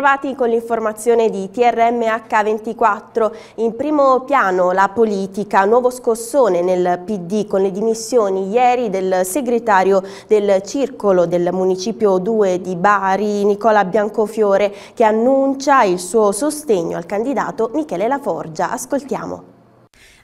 Bentrovati con l'informazione di TRMH24. In primo piano la politica, nuovo scossone nel PD con le dimissioni ieri del segretario del circolo del municipio 2 di Bari, Nicola Biancofiore, che annuncia il suo sostegno al candidato Michele Laforgia. Ascoltiamo.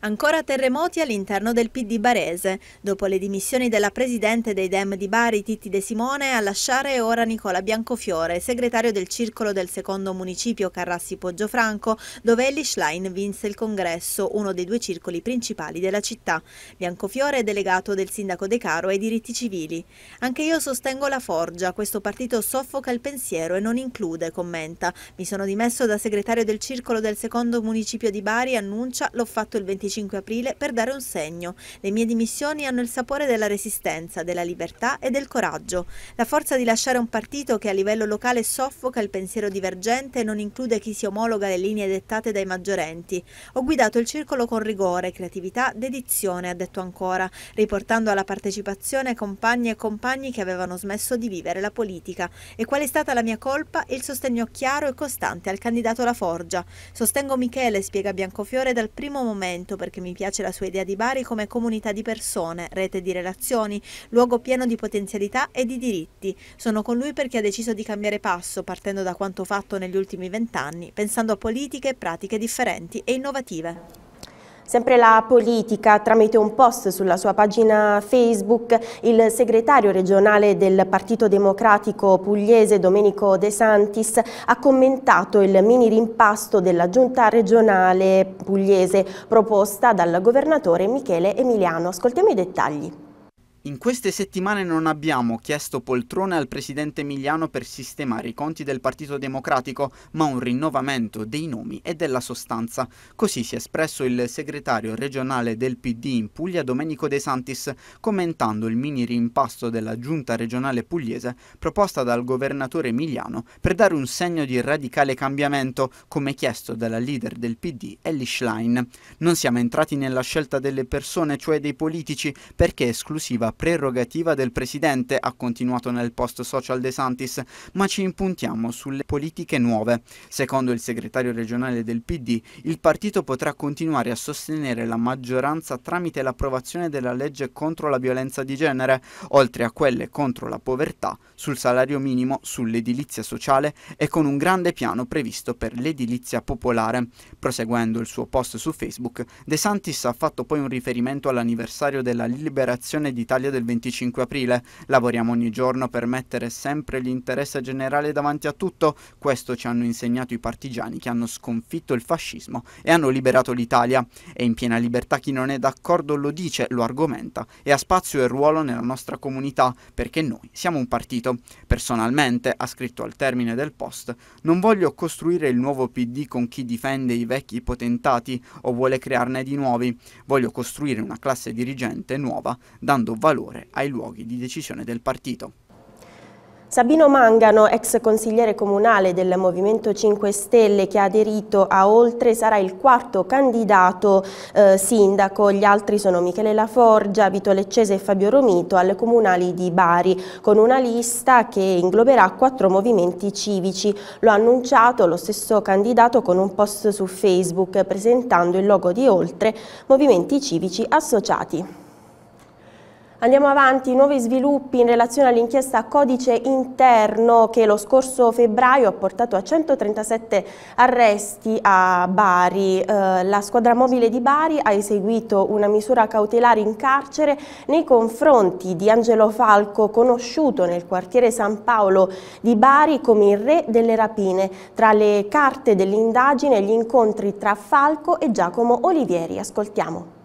Ancora terremoti all'interno del PD barese. Dopo le dimissioni della presidente dei Dem di Bari, Titti De Simone, a lasciare è ora Nicola Biancofiore, segretario del circolo del secondo municipio Carrassi Poggiofranco, dove Ellie Schlein vinse il congresso, uno dei due circoli principali della città. Biancofiore è delegato del sindaco De Caro ai diritti civili. Anche io sostengo la forgia, questo partito soffoca il pensiero e non include, commenta. Mi sono dimesso da segretario del circolo del secondo municipio di Bari, annuncia, l'ho fatto il 23 25 aprile per dare un segno. Le mie dimissioni hanno il sapore della resistenza, della libertà e del coraggio. La forza di lasciare un partito che a livello locale soffoca il pensiero divergente e non include chi si omologa le linee dettate dai maggiorenti. Ho guidato il circolo con rigore, creatività, dedizione, ha detto ancora, riportando alla partecipazione compagne e compagni che avevano smesso di vivere la politica. E qual è stata la mia colpa? Il sostegno chiaro e costante al candidato La Forgia. Sostengo Michele, spiega Biancofiore, dal primo momento tanto perché mi piace la sua idea di Bari come comunità di persone, rete di relazioni, luogo pieno di potenzialità e di diritti. Sono con lui perché ha deciso di cambiare passo partendo da quanto fatto negli ultimi vent'anni, pensando a politiche e pratiche differenti e innovative. Sempre la politica, tramite un post sulla sua pagina Facebook, il segretario regionale del Partito Democratico Pugliese Domenico De Santis ha commentato il mini rimpasto della giunta regionale pugliese proposta dal governatore Michele Emiliano. Ascoltiamo i dettagli. In queste settimane non abbiamo chiesto poltrone al presidente Emiliano per sistemare i conti del Partito Democratico, ma un rinnovamento dei nomi e della sostanza. Così si è espresso il segretario regionale del PD in Puglia, Domenico De Santis, commentando il mini rimpasto della giunta regionale pugliese proposta dal governatore Emiliano per dare un segno di radicale cambiamento, come chiesto dalla leader del PD, Ellie Schlein. Non siamo entrati nella scelta delle persone, cioè dei politici, perché è esclusiva prerogativa del Presidente, ha continuato nel post social De Santis, ma ci impuntiamo sulle politiche nuove. Secondo il segretario regionale del PD, il partito potrà continuare a sostenere la maggioranza tramite l'approvazione della legge contro la violenza di genere, oltre a quelle contro la povertà, sul salario minimo, sull'edilizia sociale e con un grande piano previsto per l'edilizia popolare. Proseguendo il suo post su Facebook, De Santis ha fatto poi un riferimento all'anniversario della liberazione d'Italia battaglia del 25 aprile. Lavoriamo ogni giorno per mettere sempre l'interesse generale davanti a tutto, questo ci hanno insegnato i partigiani che hanno sconfitto il fascismo e hanno liberato l'Italia. E in piena libertà chi non è d'accordo lo dice, lo argomenta e ha spazio e ruolo nella nostra comunità perché noi siamo un partito. Personalmente, ha scritto al termine del post, non voglio costruire il nuovo PD con chi difende i vecchi potentati o vuole crearne di nuovi, voglio costruire una classe dirigente nuova dando valore valore ai luoghi di decisione del partito. Sabino Mangano, ex consigliere comunale del Movimento 5 Stelle che ha aderito a Oltre, sarà il quarto candidato eh, sindaco. Gli altri sono Michele Laforgia, Vito Leccese e Fabio Romito alle comunali di Bari, con una lista che ingloberà quattro movimenti civici. Lo ha annunciato lo stesso candidato con un post su Facebook presentando il logo di Oltre, Movimenti Civici Associati. Andiamo avanti, nuovi sviluppi in relazione all'inchiesta codice interno che lo scorso febbraio ha portato a 137 arresti a Bari. Eh, la squadra mobile di Bari ha eseguito una misura cautelare in carcere nei confronti di Angelo Falco, conosciuto nel quartiere San Paolo di Bari come il re delle rapine. Tra le carte dell'indagine gli incontri tra Falco e Giacomo Olivieri. Ascoltiamo.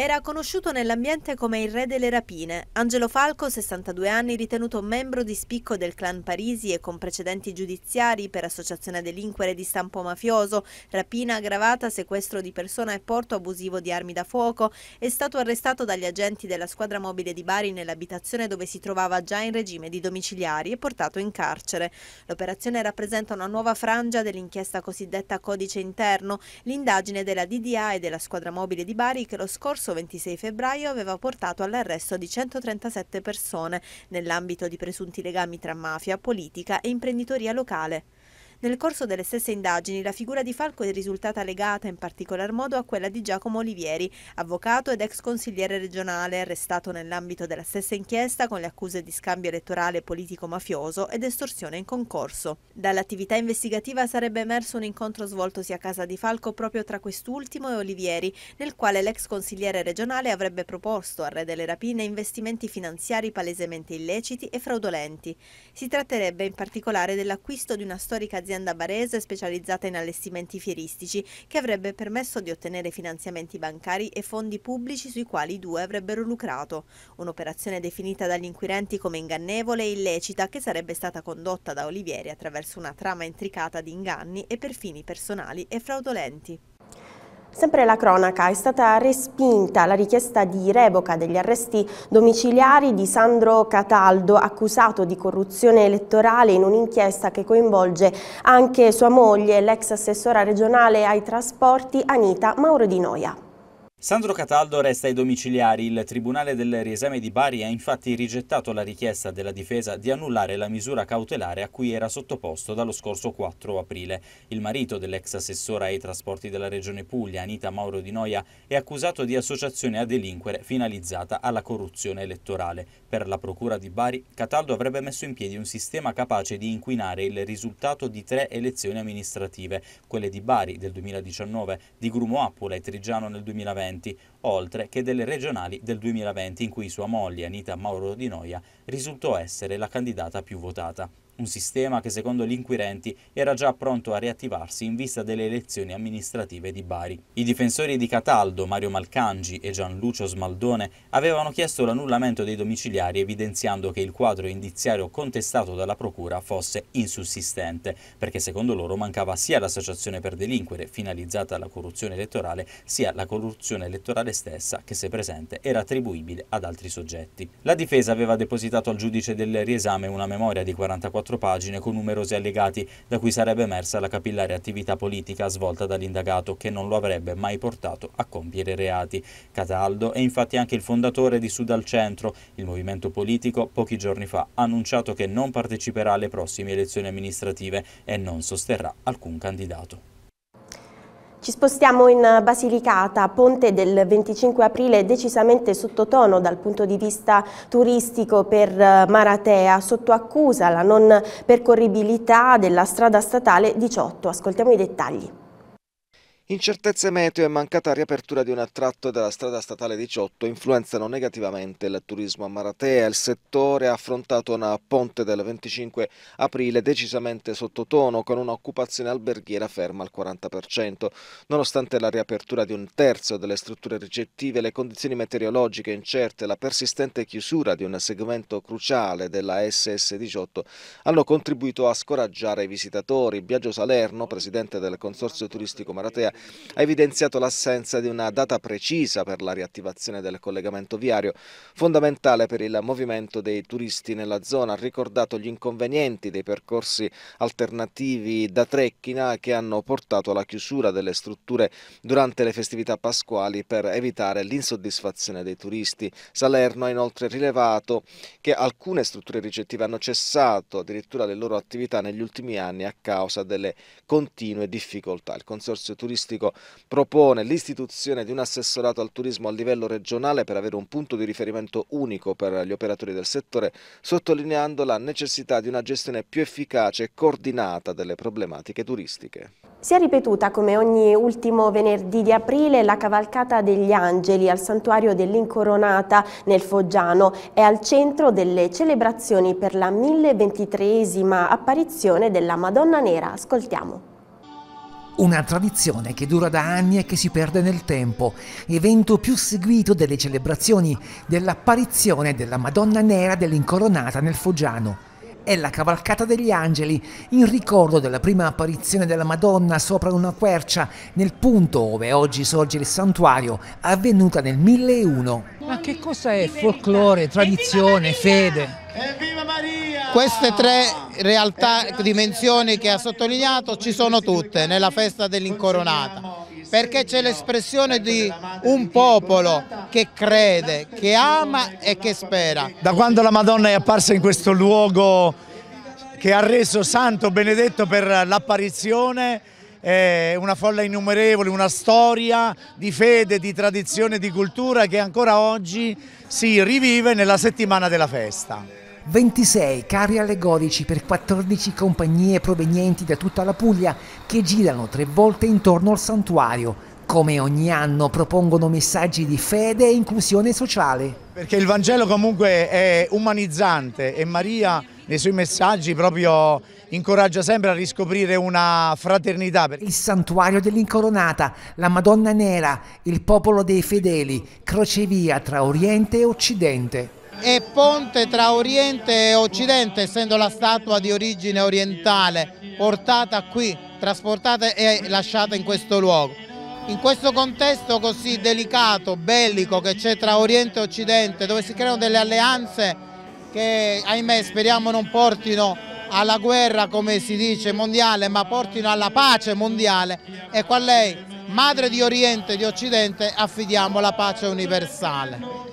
Era conosciuto nell'ambiente come il re delle rapine. Angelo Falco, 62 anni, ritenuto membro di spicco del clan Parisi e con precedenti giudiziari per associazione a delinquere di stampo mafioso, rapina aggravata, sequestro di persona e porto abusivo di armi da fuoco, è stato arrestato dagli agenti della squadra mobile di Bari nell'abitazione dove si trovava già in regime di domiciliari e portato in carcere. L'operazione rappresenta una nuova frangia dell'inchiesta cosiddetta Codice Interno, l'indagine della DDA e della squadra mobile di Bari che lo scorso scorso 26 febbraio aveva portato all'arresto di 137 persone nell'ambito di presunti legami tra mafia, politica e imprenditoria locale. Nel corso delle stesse indagini la figura di Falco è risultata legata in particolar modo a quella di Giacomo Olivieri, avvocato ed ex consigliere regionale, arrestato nell'ambito della stessa inchiesta con le accuse di scambio elettorale politico-mafioso ed estorsione in concorso. Dall'attività investigativa sarebbe emerso un incontro svoltosi a casa di Falco proprio tra quest'ultimo e Olivieri, nel quale l'ex consigliere regionale avrebbe proposto al re delle rapine investimenti finanziari palesemente illeciti e fraudolenti. Si tratterebbe in particolare dell'acquisto di una storica azienda un'azienda barese specializzata in allestimenti fieristici che avrebbe permesso di ottenere finanziamenti bancari e fondi pubblici sui quali i due avrebbero lucrato. Un'operazione definita dagli inquirenti come ingannevole e illecita che sarebbe stata condotta da Olivieri attraverso una trama intricata di inganni e per fini personali e fraudolenti. Sempre la cronaca, è stata respinta la richiesta di revoca degli arresti domiciliari di Sandro Cataldo, accusato di corruzione elettorale in un'inchiesta che coinvolge anche sua moglie, l'ex assessora regionale ai trasporti Anita Mauro Di Noia. Sandro Cataldo resta ai domiciliari. Il Tribunale del Riesame di Bari ha infatti rigettato la richiesta della difesa di annullare la misura cautelare a cui era sottoposto dallo scorso 4 aprile. Il marito dell'ex assessora ai trasporti della Regione Puglia, Anita Mauro Di Noia, è accusato di associazione a delinquere finalizzata alla corruzione elettorale. Per la Procura di Bari, Cataldo avrebbe messo in piedi un sistema capace di inquinare il risultato di tre elezioni amministrative, quelle di Bari del 2019, di Grumo Appula e Trigiano nel 2020 2020, oltre che delle regionali del 2020 in cui sua moglie Anita Mauro Di Noia risultò essere la candidata più votata un sistema che secondo gli inquirenti era già pronto a riattivarsi in vista delle elezioni amministrative di Bari. I difensori di Cataldo, Mario Malcangi e Gianlucio Smaldone, avevano chiesto l'annullamento dei domiciliari evidenziando che il quadro indiziario contestato dalla Procura fosse insussistente, perché secondo loro mancava sia l'associazione per delinquere finalizzata alla corruzione elettorale, sia la corruzione elettorale stessa che se presente era attribuibile ad altri soggetti. La difesa aveva depositato al giudice del riesame una memoria di 44 24 pagine con numerosi allegati, da cui sarebbe emersa la capillare attività politica svolta dall'indagato che non lo avrebbe mai portato a compiere reati. Cataldo è infatti anche il fondatore di Sud al Centro, il movimento politico pochi giorni fa ha annunciato che non parteciperà alle prossime elezioni amministrative e non sosterrà alcun candidato. Ci spostiamo in eh, Basilicata, ponte del 25 aprile decisamente sottotono dal punto di vista turistico per eh, Maratea, sotto accusa la non percorribilità della strada statale 18. Ascoltiamo i dettagli. Incertezze meteo e mancata riapertura di un attratto della strada statale 18 influenzano negativamente il turismo a Maratea. Il settore ha affrontato una ponte del 25 aprile decisamente sottotono con un'occupazione alberghiera ferma al 40%. Nonostante la riapertura di un terzo delle strutture ricettive, le condizioni meteorologiche incerte e la persistente chiusura di un segmento cruciale della SS18 hanno contribuito a scoraggiare i visitatori. Biagio Salerno, presidente del Consorzio Turistico Maratea, ha evidenziato l'assenza di una data precisa per la riattivazione del collegamento viario, fondamentale per il movimento dei turisti nella zona. Ha ricordato gli inconvenienti dei percorsi alternativi da Trecchina che hanno portato alla chiusura delle strutture durante le festività pasquali per evitare l'insoddisfazione dei turisti. Salerno ha inoltre rilevato che alcune strutture ricettive hanno cessato addirittura le loro attività negli ultimi anni a causa delle continue difficoltà. Il consorzio turistico turistico propone l'istituzione di un assessorato al turismo a livello regionale per avere un punto di riferimento unico per gli operatori del settore, sottolineando la necessità di una gestione più efficace e coordinata delle problematiche turistiche. Si è ripetuta come ogni ultimo venerdì di aprile la cavalcata degli angeli al santuario dell'Incoronata nel Foggiano è al centro delle celebrazioni per la 1023esima apparizione della Madonna Nera. Ascoltiamo. Una tradizione che dura da anni e che si perde nel tempo, evento più seguito delle celebrazioni dell'apparizione della Madonna Nera dell'Incoronata nel Foggiano. È la cavalcata degli angeli in ricordo della prima apparizione della Madonna sopra una quercia nel punto dove oggi sorge il santuario, avvenuta nel 1001. Ma che cosa è folklore, tradizione, fede? Queste tre realtà, dimensioni che ha sottolineato ci sono tutte nella festa dell'incoronata perché c'è l'espressione di un popolo che crede, che ama e che spera. Da quando la Madonna è apparsa in questo luogo che ha reso santo, benedetto per l'apparizione, eh, una folla innumerevole, una storia di fede, di tradizione, di cultura che ancora oggi si rivive nella settimana della festa. 26 carri allegorici per 14 compagnie provenienti da tutta la Puglia che girano tre volte intorno al santuario. Come ogni anno propongono messaggi di fede e inclusione sociale. Perché il Vangelo comunque è umanizzante e Maria nei suoi messaggi proprio incoraggia sempre a riscoprire una fraternità. Il santuario dell'incoronata, la Madonna Nera, il popolo dei fedeli, crocevia tra Oriente e Occidente e ponte tra Oriente e Occidente, essendo la statua di origine orientale portata qui, trasportata e lasciata in questo luogo. In questo contesto così delicato, bellico che c'è tra Oriente e Occidente, dove si creano delle alleanze che ahimè speriamo non portino alla guerra come si dice mondiale ma portino alla pace mondiale e a lei madre di Oriente e di Occidente affidiamo la pace universale.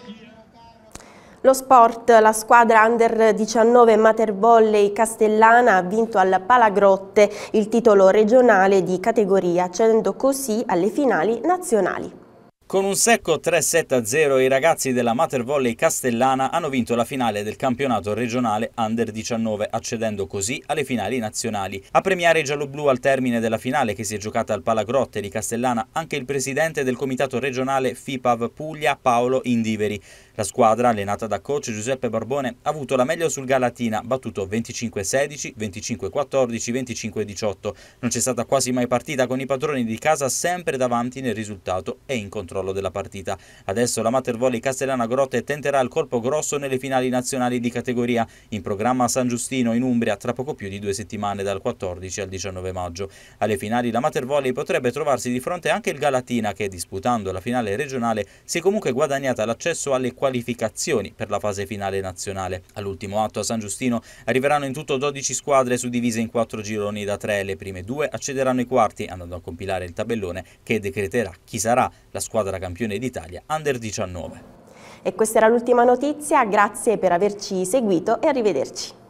Lo sport, la squadra under 19 Mater Volley Castellana ha vinto al Palagrotte il titolo regionale di categoria, accedendo così alle finali nazionali. Con un secco 3-7-0 i ragazzi della Mater Volley Castellana hanno vinto la finale del campionato regionale Under 19, accedendo così alle finali nazionali. A premiare i gialloblu al termine della finale che si è giocata al Palagrotte di Castellana anche il presidente del comitato regionale FIPAV Puglia Paolo Indiveri. La squadra, allenata da coach Giuseppe Barbone, ha avuto la meglio sul Galatina, battuto 25-16, 25-14, 25-18. Non c'è stata quasi mai partita con i padroni di casa sempre davanti nel risultato e in controllo della partita. Adesso la Matervoli Castellana Grotte tenterà il colpo grosso nelle finali nazionali di categoria, in programma a San Giustino in Umbria tra poco più di due settimane dal 14 al 19 maggio. Alle finali la Matervoli potrebbe trovarsi di fronte anche il Galatina che disputando la finale regionale si è comunque guadagnata l'accesso alle 4 qualificazioni per la fase finale nazionale. All'ultimo atto a San Giustino arriveranno in tutto 12 squadre suddivise in quattro gironi da tre. Le prime due accederanno ai quarti andando a compilare il tabellone che decreterà chi sarà la squadra campione d'Italia Under 19. E questa era l'ultima notizia, grazie per averci seguito e arrivederci.